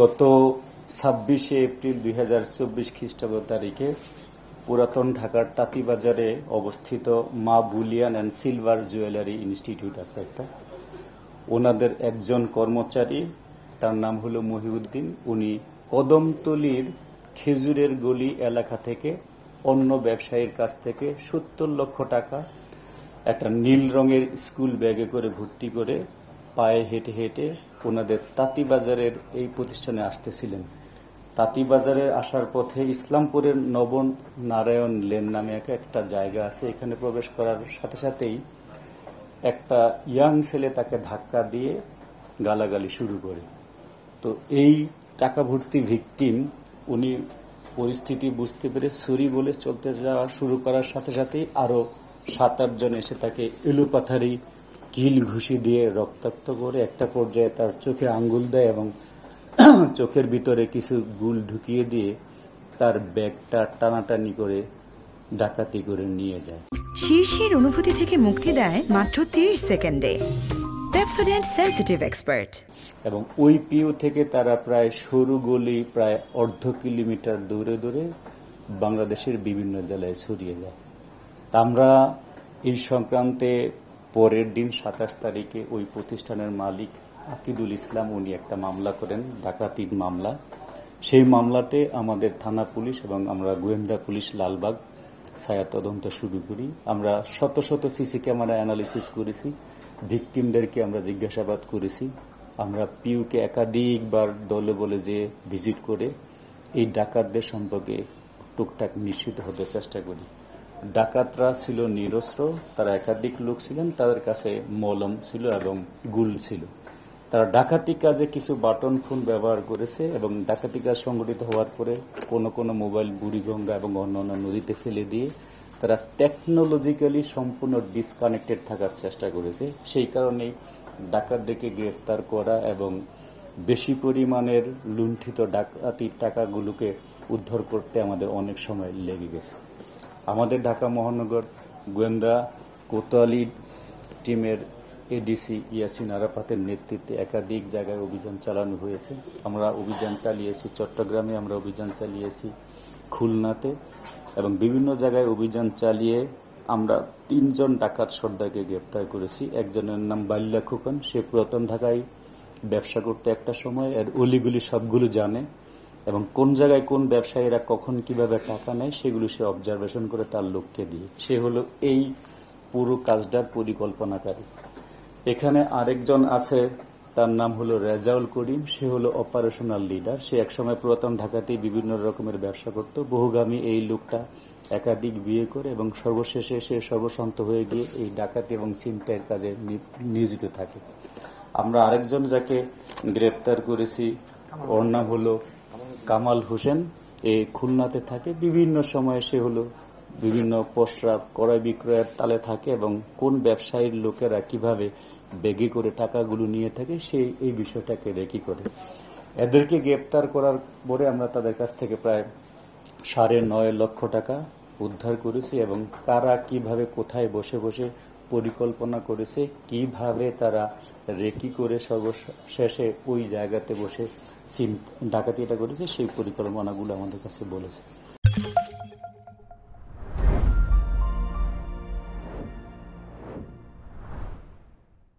গত ছাব্বিশে এপ্রিল দুই হাজার চব্বিশ খ্রিস্টাব্দ তারিখে পুরাতন ঢাকার তাঁতিবাজারে অবস্থিত মা bullion and silver jewellery institute আছে একটা ওনাদের একজন কর্মচারী তার নাম হলো মহিউদ্দিন উনি কদমতলির খেজুরের গলি এলাকা থেকে অন্য ব্যবসায়ীর কাছ থেকে সত্তর লক্ষ টাকা একটা নীল রঙের স্কুল ব্যাগে করে ভর্তি করে পায়ে হেঁটে হেঁটে ওনাদের তাঁতিবাজারের এই প্রতিষ্ঠানে আসতেছিলেন তাঁতিবাজারে আসার পথে ইসলামপুরের নবন নারায়ণ লেন নামে একটা জায়গা আছে এখানে প্রবেশ করার সাথে সাথেই একটা ইয়াং ছেলে তাকে ধাক্কা দিয়ে গালাগালি শুরু করে তো এই টাকা ভর্তি ভিকটিম উনি পরিস্থিতি বুঝতে পেরে ছুরি বলে চলতে যাওয়া শুরু করার সাথে সাথেই আরও সাত আটজন এসে তাকে এলুপাথারি কিল ঘুষি দিয়ে রক্তাক্ত করে একটা পর্যায়ে তার চোখে আঙ্গুল দেয় এবং চোখের ভিতরে কিছু গুল ঢুকিয়ে দিয়ে তার ব্যাগটা টানাটানি করে ডাকাতি করে নিয়ে যায় শীর্ষের অনুভূতি থেকে মুক্তি দেয় মাত্র তিরিশ সেকেন্ডে সেন্সিটিভ এক্সপার্ট এবং ওই পিও থেকে তারা প্রায় সরু গলি প্রায় অর্ধ কিলোমিটার দূরে দূরে বাংলাদেশের বিভিন্ন জেলায় ছড়িয়ে যায় আমরা এই সংক্রান্তে পরের দিন সাতাশ তারিখে ওই প্রতিষ্ঠানের মালিক আকিদুল ইসলাম উনি একটা মামলা করেন ডাকাতির মামলা সেই মামলাতে আমাদের থানা পুলিশ এবং আমরা গোয়েন্দা পুলিশ লালবাগ ছায়া তদন্ত শুরু করি আমরা শত শত সিসি ক্যামেরা অ্যানালিসিস করেছি ভিকটিমদেরকে আমরা জিজ্ঞাসাবাদ করেছি আমরা পিউকে একাধিকবার দলে বলে যে ভিজিট করে এই ডাকাতদের সম্পর্কে টুকটাক নিশ্চিত হতে চেষ্টা করি ডাকাতরা ছিল নিরস্ত্র তারা একাধিক লোক ছিলেন তাদের কাছে মলম ছিল এবং গুল ছিল তারা ডাকাতি কাজে কিছু বাটন ফোন ব্যবহার করেছে এবং ডাকাতি কাজ সংগঠিত হওয়ার পরে কোন কোন মোবাইল বুড়িগঙ্গা এবং অন্য অন্য নদীতে ফেলে দিয়ে তারা টেকনোলজিক্যালি সম্পূর্ণ ডিসকানেক্টেড থাকার চেষ্টা করেছে সেই কারণেই ডাকাতদেরকে গ্রেফতার করা এবং বেশি পরিমাণের লুণ্ঠিত ডাকাতির টাকাগুলোকে উদ্ধার করতে আমাদের অনেক সময় লেগে গেছে আমাদের ঢাকা মহানগর গোয়েন্দা কোতোয়ালি টিমের এডিসি ইয়াসিন আরাফাতের নেতৃত্বে একাধিক জায়গায় অভিযান চালানো হয়েছে আমরা অভিযান চালিয়েছি চট্টগ্রামে আমরা অভিযান চালিয়েছি খুলনাতে এবং বিভিন্ন জায়গায় অভিযান চালিয়ে আমরা তিনজন ডাকাত সর্দারকে গ্রেপ্তার করেছি একজনের নাম বাল্যা খোকন সে পুরাতন ঢাকায় ব্যবসা করতে একটা সময় এর অলিগুলি সবগুলো জানে এবং কোন জায়গায় কোন ব্যবসায়ীরা কখন কিভাবে টাকা নেয় সেগুলো সে অবজারভেশন করে তার লোককে দিয়ে সে হলো এই পুরো কাজটার পরিকল্পনাকারী এখানে আরেকজন আছে তার নাম হলো রেজাউল করিম সে হলো অপারেশনাল লিডার সে একসময় পুরাতন ঢাকাতেই বিভিন্ন রকমের ব্যবসা করত বহুগামী এই লোকটা একাধিক বিয়ে করে এবং সর্বশেষে সে সর্বসন্ত হয়ে গিয়ে এই ডাকাতি এবং চিন্তায়ের কাজে নিয়োজিত থাকে আমরা আরেকজন যাকে গ্রেপ্তার করেছি ওর নাম হলো কামাল হোসেন এ খুলনাতে থাকে বিভিন্ন সময়ে সে হলো বিভিন্ন প্রস্রাব ক্রয় বিক্রয়ের তালে থাকে এবং কোন ব্যবসায়ীর লোকেরা কিভাবে বেগে করে টাকাগুলো নিয়ে থাকে সে এই বিষয়টাকে রেকি করে এদেরকে গ্রেপ্তার করার পরে আমরা তাদের কাছ থেকে প্রায় সাড়ে নয় লক্ষ টাকা উদ্ধার করেছি এবং কারা কিভাবে কোথায় বসে বসে পরিকল্পনা করেছে কিভাবে তারা রেকি করে সর্বশেষে ওই জায়গাতে বসে সিম ডাকাতি এটা করেছে সেই পরিকল্পনাগুলো আমাদের কাছে বলেছে